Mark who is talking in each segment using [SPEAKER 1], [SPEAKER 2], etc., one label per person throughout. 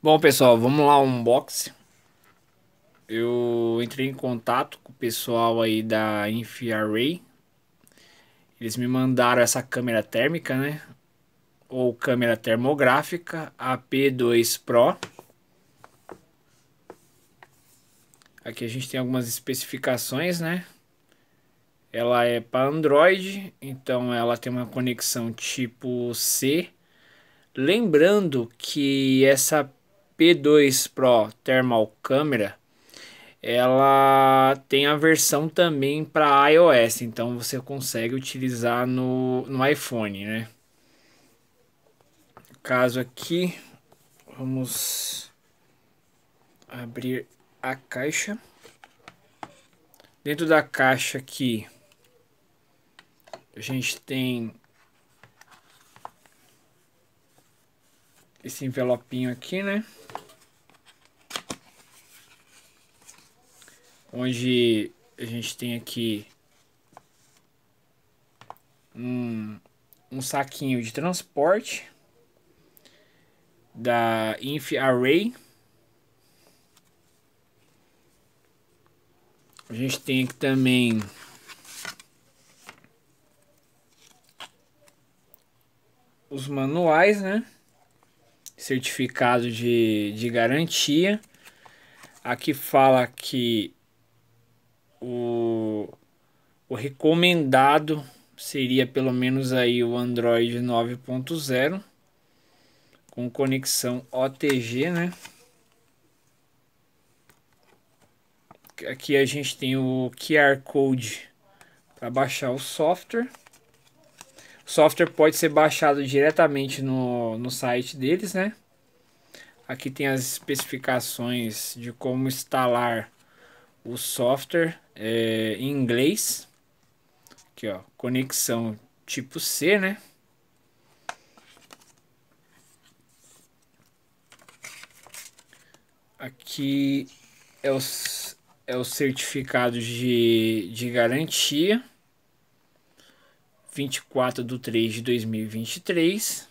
[SPEAKER 1] Bom, pessoal, vamos lá um unboxing. Eu entrei em contato com o pessoal aí da InfiArray. Eles me mandaram essa câmera térmica, né? Ou câmera termográfica AP2 Pro. Aqui a gente tem algumas especificações, né? Ela é para Android, então ela tem uma conexão tipo C. Lembrando que essa P2 Pro Thermal Camera, ela tem a versão também para iOS, então você consegue utilizar no, no iPhone, né? No caso aqui, vamos abrir a caixa. Dentro da caixa aqui, a gente tem esse envelopinho aqui, né? onde a gente tem aqui um, um saquinho de transporte da inf array. A gente tem aqui também os manuais, né? Certificado de, de garantia. Aqui fala que o, o recomendado seria pelo menos aí o Android 9.0 com conexão OTG, né? Aqui a gente tem o QR Code para baixar o software. O software pode ser baixado diretamente no, no site deles, né? Aqui tem as especificações de como instalar o software é, em inglês. Aqui, ó, conexão tipo C, né? Aqui é o, é o certificado de, de garantia 24 de 3 de 2023.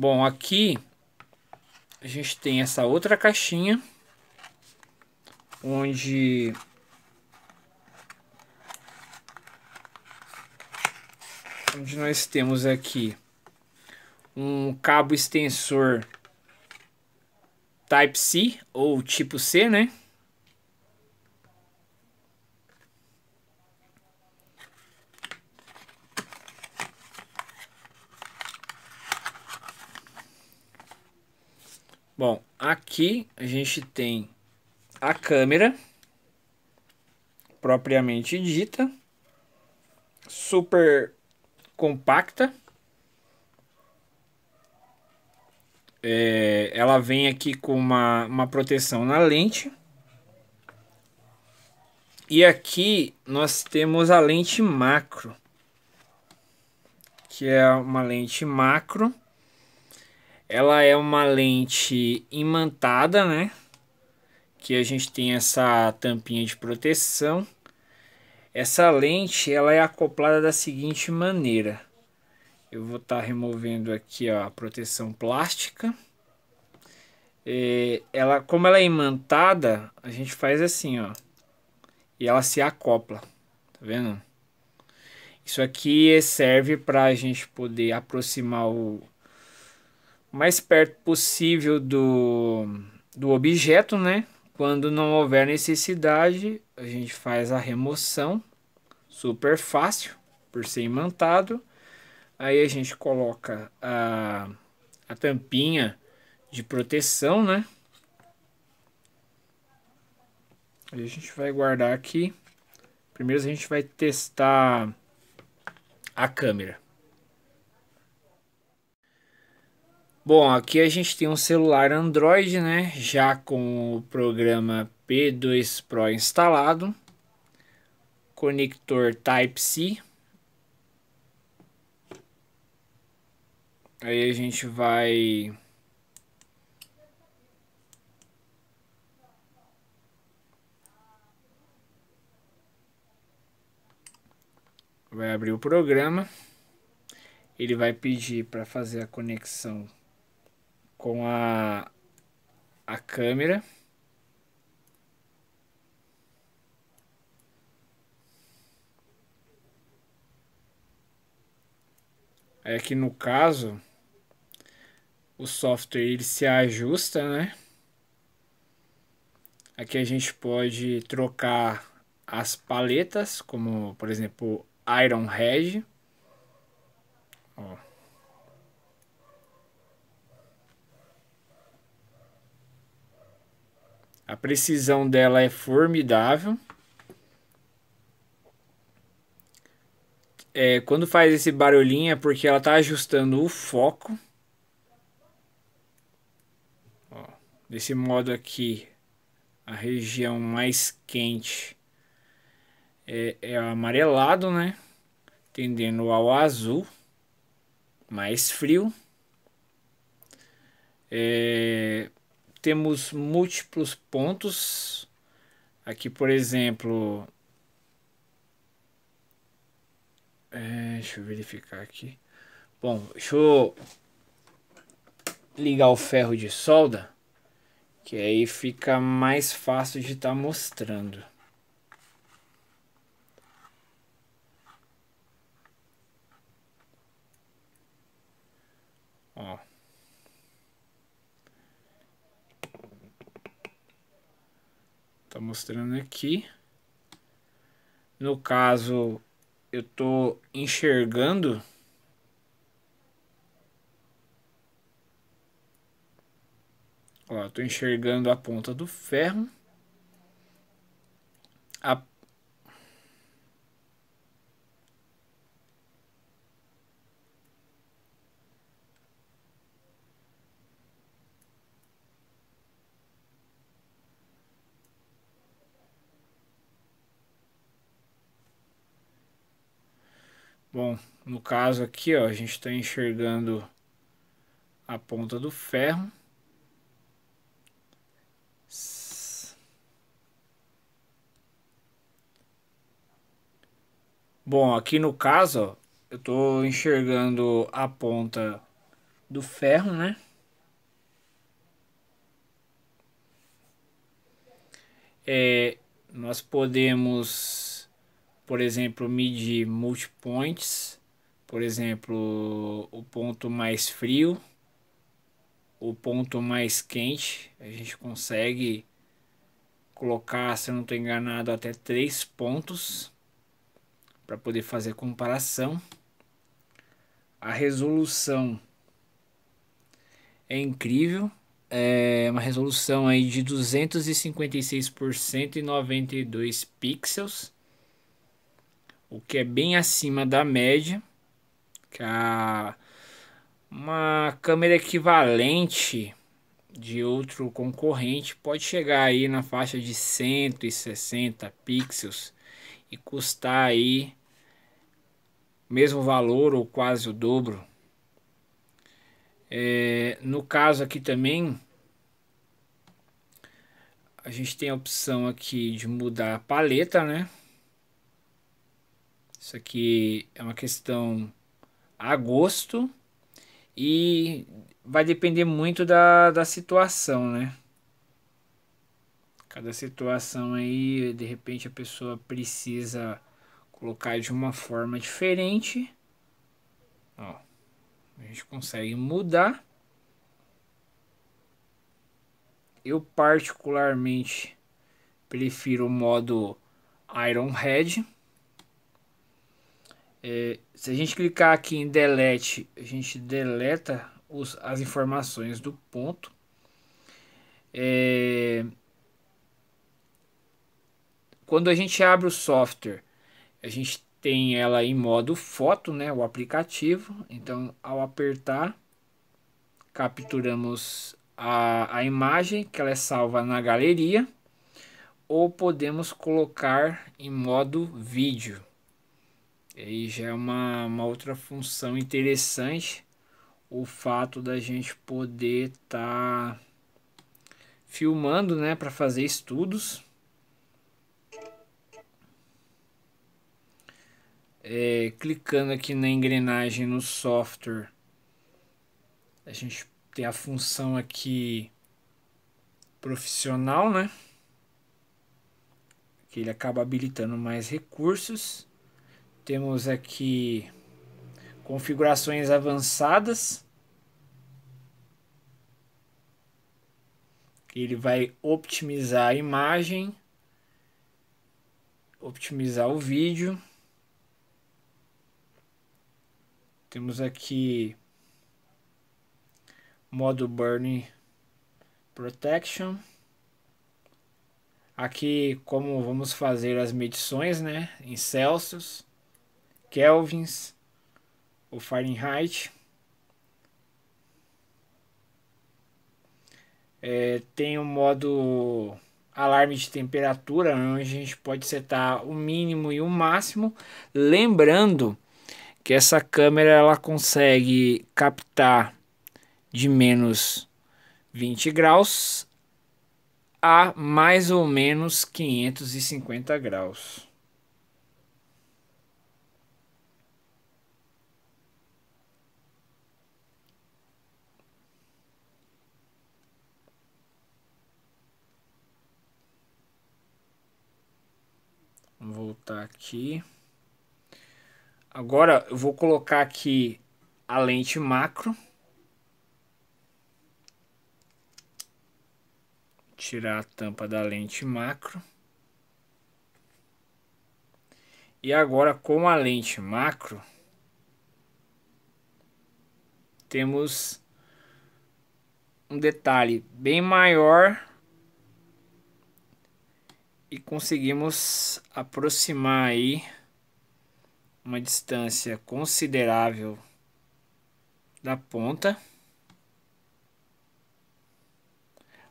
[SPEAKER 1] Bom, aqui a gente tem essa outra caixinha onde onde nós temos aqui um cabo extensor Type C ou tipo C, né? Bom, aqui a gente tem a câmera propriamente dita, super compacta. É, ela vem aqui com uma, uma proteção na lente. E aqui nós temos a lente macro, que é uma lente macro ela é uma lente imantada, né? Que a gente tem essa tampinha de proteção. Essa lente ela é acoplada da seguinte maneira. Eu vou estar tá removendo aqui ó, a proteção plástica. E é, ela, como ela é imantada, a gente faz assim, ó. E ela se acopla, tá vendo? Isso aqui serve para a gente poder aproximar o, mais perto possível do, do objeto, né? Quando não houver necessidade, a gente faz a remoção, super fácil, por ser imantado. Aí a gente coloca a, a tampinha de proteção, né? Aí a gente vai guardar aqui. Primeiro a gente vai testar a câmera. Bom, aqui a gente tem um celular Android, né? Já com o programa P2 Pro instalado. Conector Type-C. Aí a gente vai... Vai abrir o programa. Ele vai pedir para fazer a conexão com a, a câmera. É que no caso, o software ele se ajusta, né? Aqui a gente pode trocar as paletas, como por exemplo Iron Red. Ó. A precisão dela é formidável. É, quando faz esse barulhinho é porque ela está ajustando o foco. Ó, desse modo aqui, a região mais quente é, é amarelado, né? Tendendo ao azul, mais frio. É, temos múltiplos pontos. Aqui, por exemplo, é, deixa eu verificar aqui. Bom, deixa eu ligar o ferro de solda, que aí fica mais fácil de estar tá mostrando. Ó. Tá mostrando aqui. No caso, eu tô enxergando Ó, tô enxergando a ponta do ferro. A Bom, no caso aqui, ó, a gente está enxergando a ponta do ferro. Bom, aqui no caso, ó, eu estou enxergando a ponta do ferro, né? É, nós podemos por exemplo, medir multipoints, por exemplo, o ponto mais frio, o ponto mais quente, a gente consegue colocar, se eu não estou enganado, até três pontos para poder fazer comparação. A resolução é incrível, é uma resolução aí de 256 por 192 pixels o que é bem acima da média, que é uma câmera equivalente de outro concorrente pode chegar aí na faixa de 160 pixels e custar aí mesmo valor ou quase o dobro. É, no caso aqui também a gente tem a opção aqui de mudar a paleta, né? Isso aqui é uma questão a gosto e vai depender muito da, da situação, né? Cada situação aí, de repente a pessoa precisa colocar de uma forma diferente. Ó, a gente consegue mudar. Eu particularmente prefiro o modo Iron Head. É, se a gente clicar aqui em delete, a gente deleta os, as informações do ponto. É, quando a gente abre o software, a gente tem ela em modo foto, né, o aplicativo. Então, ao apertar, capturamos a, a imagem, que ela é salva na galeria, ou podemos colocar em modo vídeo aí já é uma, uma outra função interessante o fato da gente poder estar tá filmando, né, para fazer estudos. É, clicando aqui na engrenagem no software, a gente tem a função aqui profissional, né? Que ele acaba habilitando mais recursos. Temos aqui configurações avançadas. Ele vai optimizar a imagem, optimizar o vídeo. Temos aqui modo Burning Protection. Aqui como vamos fazer as medições, né, em Celsius kelvins, o Fahrenheit. É, tem o um modo alarme de temperatura, onde a gente pode setar o mínimo e o máximo. Lembrando que essa câmera ela consegue captar de menos 20 graus a mais ou menos 550 graus. Vamos voltar aqui. Agora eu vou colocar aqui a lente macro. Tirar a tampa da lente macro. E agora com a lente macro temos um detalhe bem maior e conseguimos aproximar aí uma distância considerável da ponta.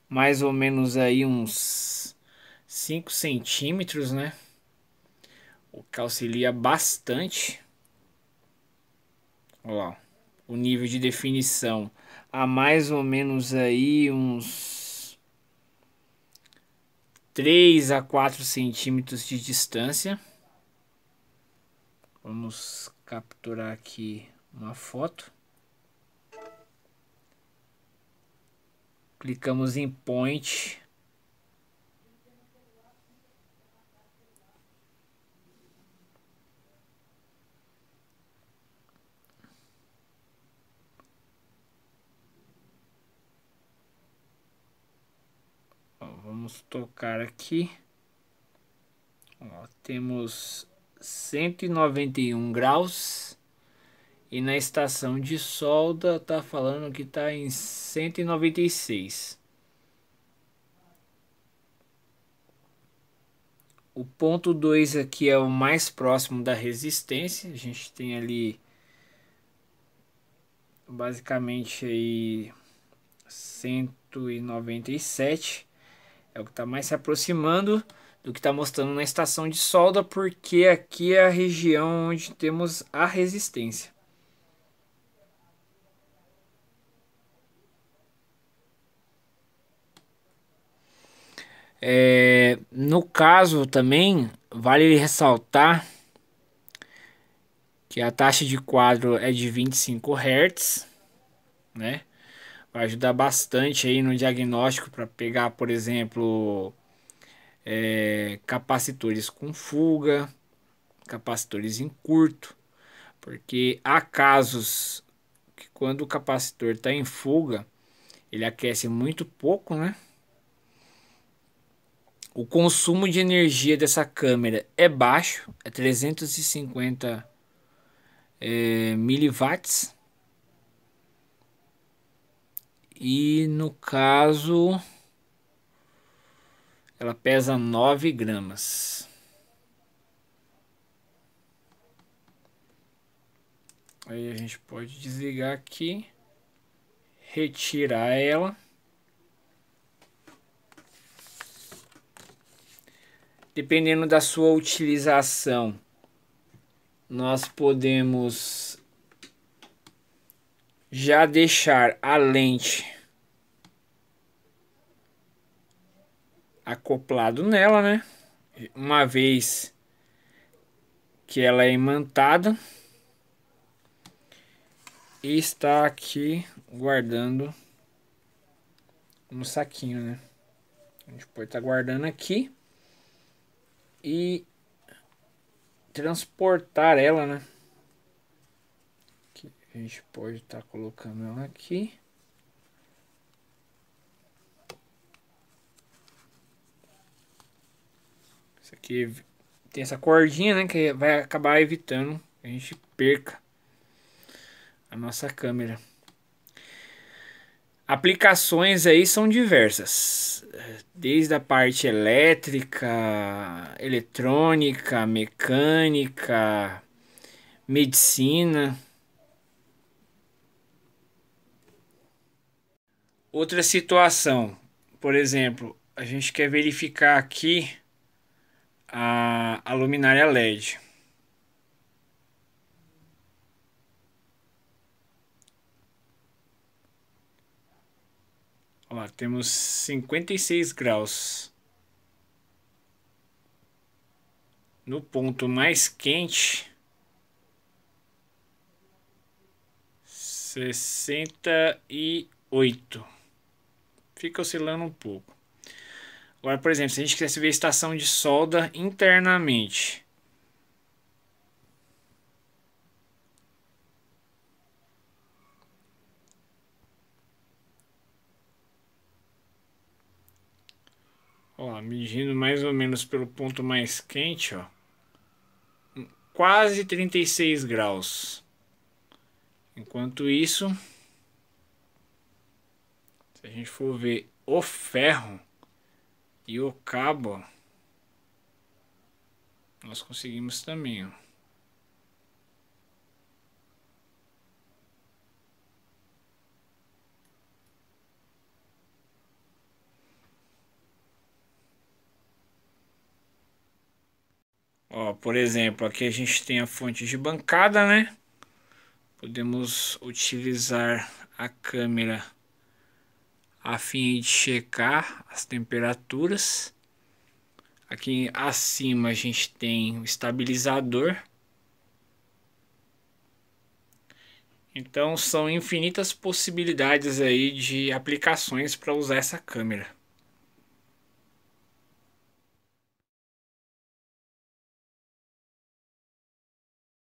[SPEAKER 1] Mais ou menos aí uns 5 centímetros, né? O que auxilia bastante. Olha lá, o nível de definição a mais ou menos aí uns 3 a 4 centímetros de distância. Vamos capturar aqui uma foto. Clicamos em point vamos tocar aqui. Ó, temos 191 graus. E na estação de solda tá falando que tá em 196. O ponto 2 aqui é o mais próximo da resistência. A gente tem ali basicamente aí 197 é o que está mais se aproximando do que está mostrando na estação de solda, porque aqui é a região onde temos a resistência. É, no caso também, vale ressaltar que a taxa de quadro é de 25 Hz, né? vai ajudar bastante aí no diagnóstico para pegar, por exemplo, é, capacitores com fuga, capacitores em curto, porque há casos que quando o capacitor está em fuga, ele aquece muito pouco, né? O consumo de energia dessa câmera é baixo, é 350 é, miliwatts e no caso, ela pesa 9 gramas. Aí a gente pode desligar aqui, retirar ela. Dependendo da sua utilização, nós podemos já deixar a lente acoplado nela, né? Uma vez que ela é imantada e está aqui guardando no saquinho, né? A gente pode estar tá guardando aqui e transportar ela, né? A gente pode estar tá colocando ela aqui. Isso aqui tem essa cordinha, né? Que vai acabar evitando que a gente perca a nossa câmera. Aplicações aí são diversas, desde a parte elétrica, eletrônica, mecânica, medicina. Outra situação, por exemplo, a gente quer verificar aqui a, a luminária LED. Ó, temos 56 graus. No ponto mais quente, 68 fica oscilando um pouco. Agora, por exemplo, se a gente quisesse ver a estação de solda internamente. Ó, medindo mais ou menos pelo ponto mais quente, ó. Quase 36 graus. Enquanto isso, a gente for ver o ferro e o cabo, nós conseguimos também, ó. Ó, por exemplo, aqui a gente tem a fonte de bancada, né? Podemos utilizar a câmera a fim de checar as temperaturas. Aqui acima a gente tem o estabilizador. Então são infinitas possibilidades aí de aplicações para usar essa câmera.